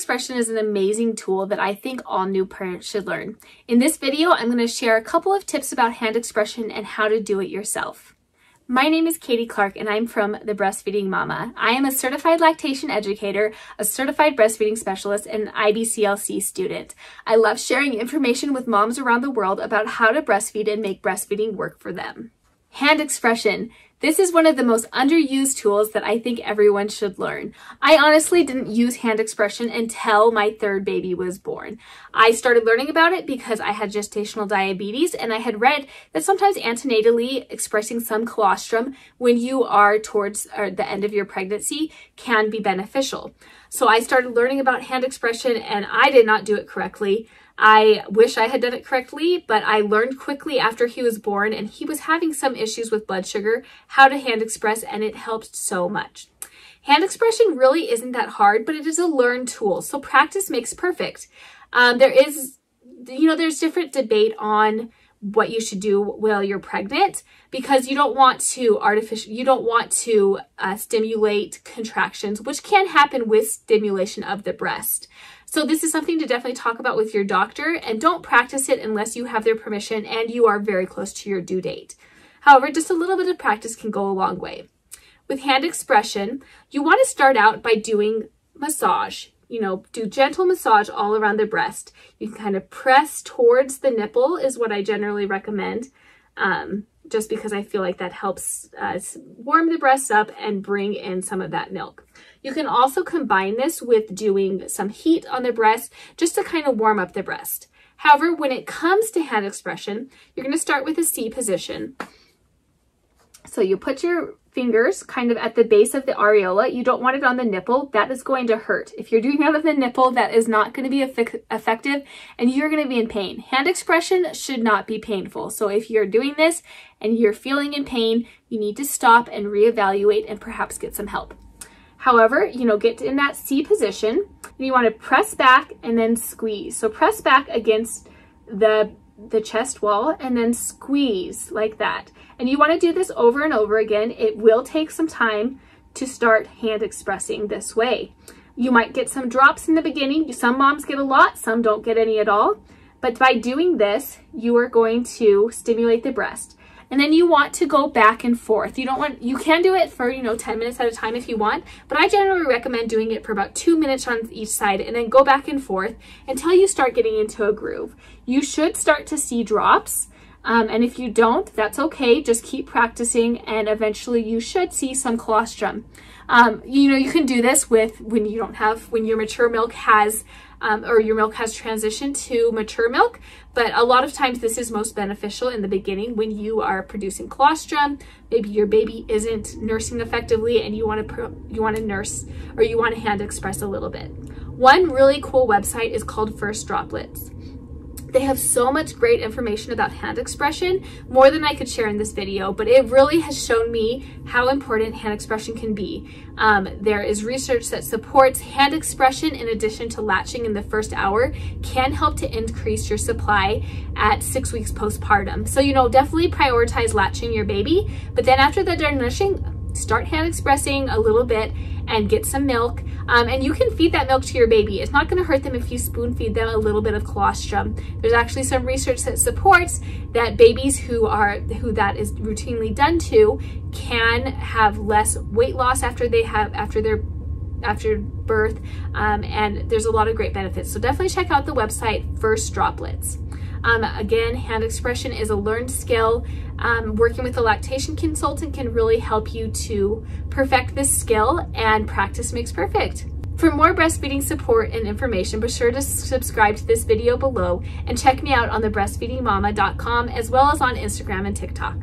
expression is an amazing tool that I think all new parents should learn. In this video, I'm going to share a couple of tips about hand expression and how to do it yourself. My name is Katie Clark and I'm from The Breastfeeding Mama. I am a certified lactation educator, a certified breastfeeding specialist, and an IBCLC student. I love sharing information with moms around the world about how to breastfeed and make breastfeeding work for them. Hand expression. This is one of the most underused tools that I think everyone should learn. I honestly didn't use hand expression until my third baby was born. I started learning about it because I had gestational diabetes and I had read that sometimes antenatally expressing some colostrum when you are towards the end of your pregnancy can be beneficial. So I started learning about hand expression and I did not do it correctly. I wish I had done it correctly, but I learned quickly after he was born and he was having some issues with blood sugar, how to hand express, and it helped so much. Hand expression really isn't that hard, but it is a learned tool. So practice makes perfect. Um, there is, you know, there's different debate on what you should do while you're pregnant because you don't want to artificial you don't want to uh, stimulate contractions which can happen with stimulation of the breast so this is something to definitely talk about with your doctor and don't practice it unless you have their permission and you are very close to your due date however just a little bit of practice can go a long way with hand expression you want to start out by doing massage you know, do gentle massage all around the breast. You can kind of press towards the nipple is what I generally recommend. Um, just because I feel like that helps uh, warm the breast up and bring in some of that milk. You can also combine this with doing some heat on the breast just to kind of warm up the breast. However, when it comes to hand expression, you're going to start with a C position. So you put your fingers kind of at the base of the areola. You don't want it on the nipple. That is going to hurt. If you're doing that with the nipple, that is not going to be effective and you're going to be in pain. Hand expression should not be painful. So if you're doing this and you're feeling in pain, you need to stop and reevaluate and perhaps get some help. However, you know, get in that C position and you want to press back and then squeeze. So press back against the the chest wall and then squeeze like that. And you wanna do this over and over again. It will take some time to start hand expressing this way. You might get some drops in the beginning. Some moms get a lot, some don't get any at all. But by doing this, you are going to stimulate the breast and then you want to go back and forth. You don't want, you can do it for, you know, 10 minutes at a time if you want, but I generally recommend doing it for about two minutes on each side and then go back and forth until you start getting into a groove. You should start to see drops um, and if you don't, that's okay. Just keep practicing and eventually you should see some colostrum. Um, you know, you can do this with when you don't have, when your mature milk has, um, or your milk has transitioned to mature milk. But a lot of times this is most beneficial in the beginning when you are producing colostrum. Maybe your baby isn't nursing effectively and you want to, you want to nurse or you want to hand express a little bit. One really cool website is called First Droplets. They have so much great information about hand expression, more than I could share in this video, but it really has shown me how important hand expression can be. Um, there is research that supports hand expression in addition to latching in the first hour can help to increase your supply at six weeks postpartum. So, you know, definitely prioritize latching your baby, but then after the they're nursing start hand expressing a little bit and get some milk. Um, and you can feed that milk to your baby. It's not gonna hurt them if you spoon feed them a little bit of colostrum. There's actually some research that supports that babies who are who that is routinely done to can have less weight loss after they have after their after birth um, and there's a lot of great benefits. So definitely check out the website First Droplets. Um, again, hand expression is a learned skill. Um, working with a lactation consultant can really help you to perfect this skill and practice makes perfect. For more breastfeeding support and information, be sure to subscribe to this video below and check me out on thebreastfeedingmama.com as well as on Instagram and TikTok.